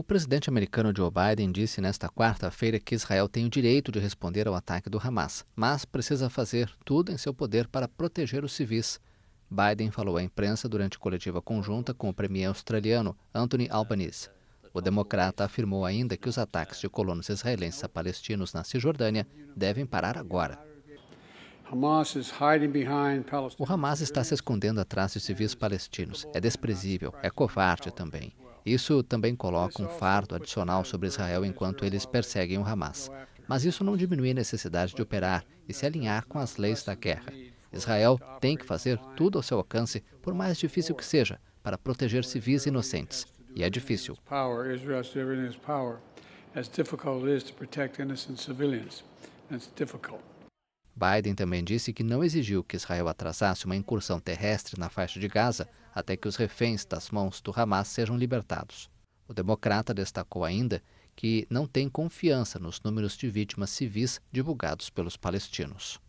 O presidente americano Joe Biden disse nesta quarta-feira que Israel tem o direito de responder ao ataque do Hamas, mas precisa fazer tudo em seu poder para proteger os civis. Biden falou à imprensa durante coletiva conjunta com o premier australiano Anthony Albanese. O democrata afirmou ainda que os ataques de colonos israelenses a palestinos na Cisjordânia devem parar agora. O Hamas está se escondendo atrás de civis palestinos. É desprezível, é covarde também. Isso também coloca um fardo adicional sobre Israel enquanto né? eles perseguem o Hamas. É Mas isso não diminui a necessidade de operar e se alinhar com as leis da guerra. Israel tem que fazer tudo ao seu alcance, por mais difícil que seja, para proteger civis inocentes. E é difícil. Biden também disse que não exigiu que Israel atrasasse uma incursão terrestre na faixa de Gaza até que os reféns das mãos do Hamas sejam libertados. O democrata destacou ainda que não tem confiança nos números de vítimas civis divulgados pelos palestinos.